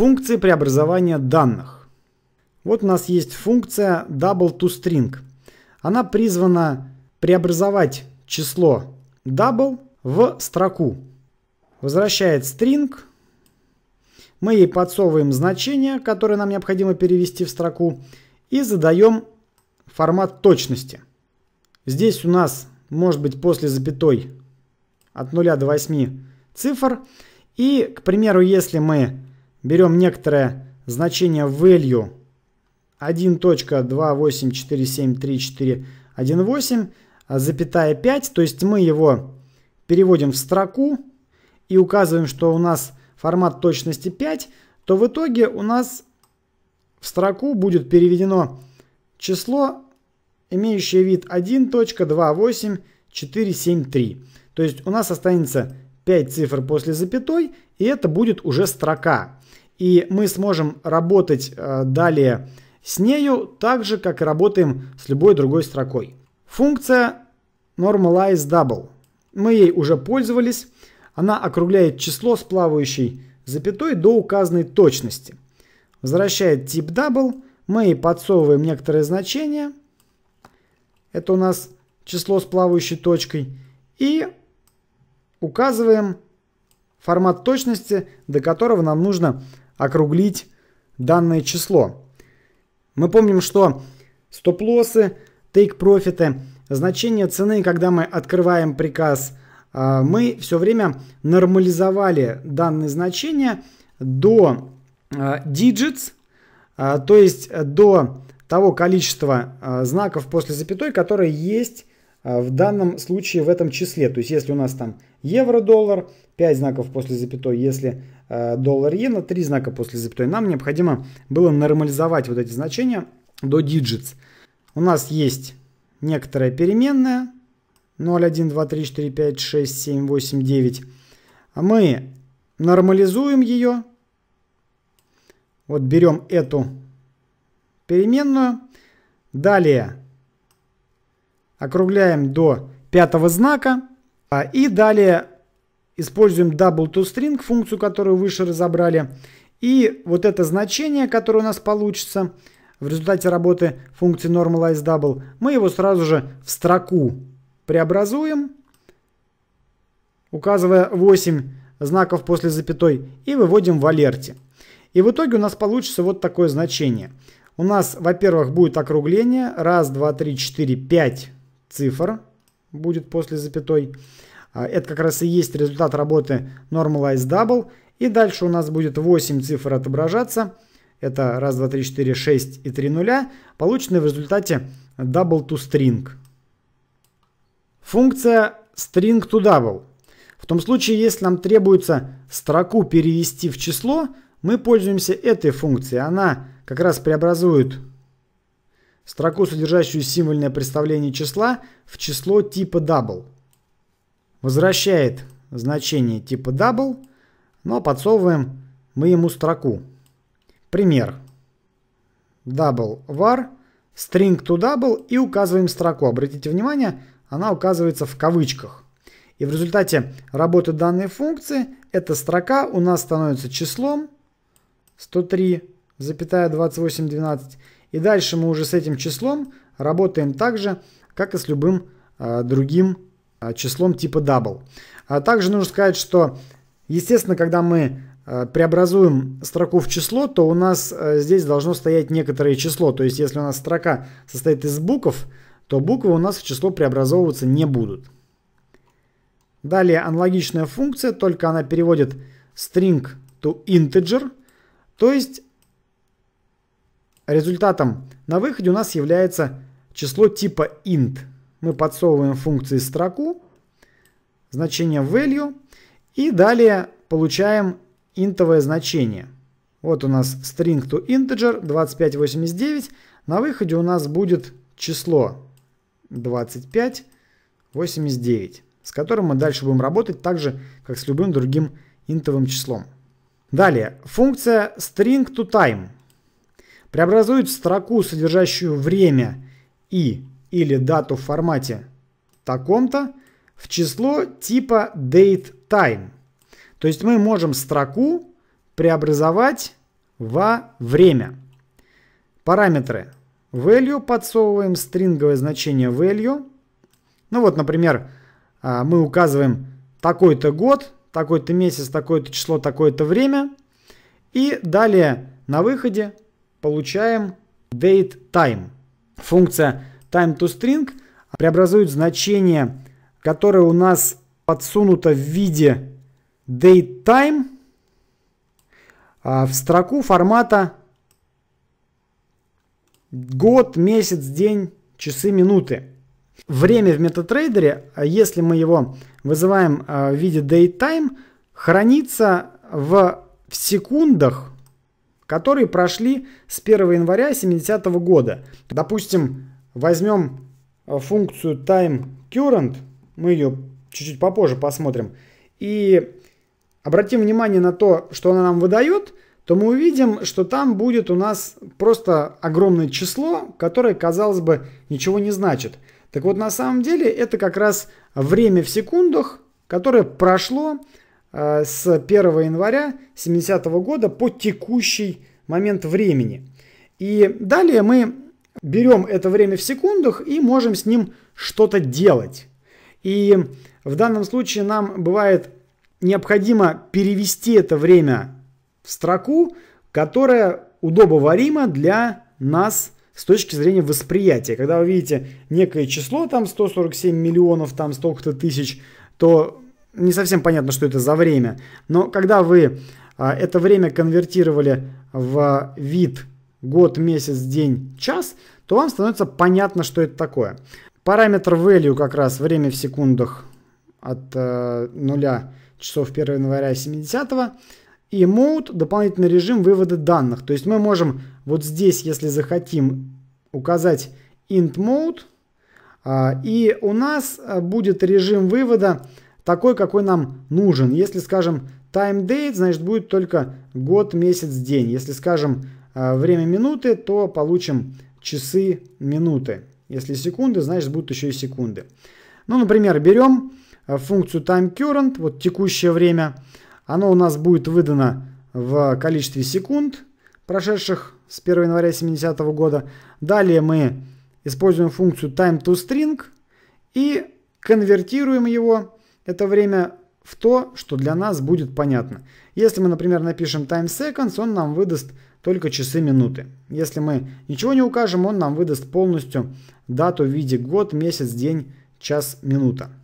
Функции преобразования данных. Вот у нас есть функция double-to-string. Она призвана преобразовать число double в строку. Возвращает string. Мы ей подсовываем значение, которое нам необходимо перевести в строку. И задаем формат точности. Здесь у нас может быть после запятой от 0 до 8 цифр. И, к примеру, если мы Берем некоторое значение value 1.28473418, а запятая 5, то есть мы его переводим в строку и указываем, что у нас формат точности 5, то в итоге у нас в строку будет переведено число, имеющее вид 1.28473. То есть у нас останется 5 цифр после запятой, и это будет уже строка и мы сможем работать э, далее с нею так же, как работаем с любой другой строкой. Функция normalize double. Мы ей уже пользовались. Она округляет число с плавающей запятой до указанной точности. Возвращает тип double. Мы ей подсовываем некоторые значения Это у нас число с плавающей точкой. И указываем формат точности, до которого нам нужно округлить данное число. Мы помним, что стоп-лоссы, тейк-профиты, значение цены, когда мы открываем приказ, а, мы все время нормализовали данные значения до а, digits, а, то есть до того количества знаков после запятой, которые есть а, в данном случае в этом числе. То есть если у нас там евро-доллар, 5 знаков после запятой, если а, доллар-иена, 3 знака после запятой, нам необходимо было нормализовать вот эти значения до digits. У нас есть некоторая переменная 0, 1, 2, 3, 4, 5, 6, 7, 8, 9. Мы нормализуем ее. Вот берем эту переменную. Далее округляем до пятого знака. А, и далее используем double to string, функцию, которую выше разобрали. И вот это значение, которое у нас получится в результате работы функции normalize double, мы его сразу же в строку преобразуем, указывая 8 знаков после запятой и выводим в алерте. И в итоге у нас получится вот такое значение. У нас, во-первых, будет округление. Раз, два, три, четыре, пять цифр будет после запятой. А, это как раз и есть результат работы Normalize Double. И дальше у нас будет 8 цифр отображаться. Это 1, 2, 3, 4, 6 и 3 нуля, полученные в результате double to string. Функция string to double. В том случае, если нам требуется строку перевести в число, мы пользуемся этой функцией. Она как раз преобразует строку, содержащую символьное представление числа, в число типа double. Возвращает значение типа double, но подсовываем мы ему строку. Пример. Double var, string to double и указываем строку. Обратите внимание, она указывается в кавычках. И в результате работы данной функции эта строка у нас становится числом 103,2812 и дальше мы уже с этим числом работаем так же, как и с любым э, другим э, числом типа double. А также нужно сказать, что, естественно, когда мы э, преобразуем строку в число, то у нас здесь должно стоять некоторое число. То есть, если у нас строка состоит из букв, то буквы у нас в число преобразовываться не будут. Далее аналогичная функция, только она переводит string to integer, то есть Результатом на выходе у нас является число типа int. Мы подсовываем функции строку, значение value и далее получаем интовое значение. Вот у нас string to integer 2589. На выходе у нас будет число 2589, с которым мы дальше будем работать так же, как с любым другим интовым числом. Далее, функция string to time – преобразует в строку, содержащую время и или дату в формате таком-то, в число типа date time. То есть мы можем строку преобразовать во время. Параметры. Value подсовываем, стринговое значение value. Ну вот, например, а, мы указываем такой-то год, такой-то месяц, такое-то число, такое-то время. И далее на выходе получаем date time. Функция time to string преобразует значение, которое у нас подсунуто в виде date time а, в строку формата год, месяц, день, часы, минуты. Время в метатрейдере, а если мы его вызываем а, в виде date time, хранится в секундах которые прошли с 1 января 70 -го года. Допустим, возьмем э, функцию time current, мы ее чуть-чуть попозже посмотрим, и обратим внимание на то, что она нам выдает, то мы увидим, что там будет у нас просто огромное число, которое, казалось бы, ничего не значит. Так вот, на самом деле, это как раз время в секундах, которое прошло Э, с 1 января 70 года по текущий момент времени. И далее мы берем это время в секундах и можем с ним что-то делать. И в данном случае нам бывает необходимо перевести это время в строку, которая удобоварима для нас с точки зрения восприятия. Когда вы видите некое число, там 147 миллионов, там столько-то тысяч, то не совсем понятно, что это за время, но когда вы а, это время конвертировали в вид год, месяц, день, час, то вам становится понятно, что это такое. Параметр value как раз время в секундах от э, 0 часов 1 января 70 и mode дополнительный режим вывода данных. То есть мы можем вот здесь, если захотим, указать int mode, а, и у нас э, будет режим вывода такой, какой нам нужен. Если скажем time date, значит будет только год, месяц, день. Если скажем э, время минуты, то получим часы минуты. Если секунды, значит будут еще и секунды. Ну, например, берем э, функцию time current, вот текущее время. Оно у нас будет выдано в количестве секунд, прошедших с 1 января 70 -го года. Далее мы используем функцию time to string и конвертируем его это время в то, что для нас будет понятно. Если мы, например, напишем time seconds, он нам выдаст только часы минуты. Если мы ничего не укажем, он нам выдаст полностью дату в виде год, месяц, день, час, минута.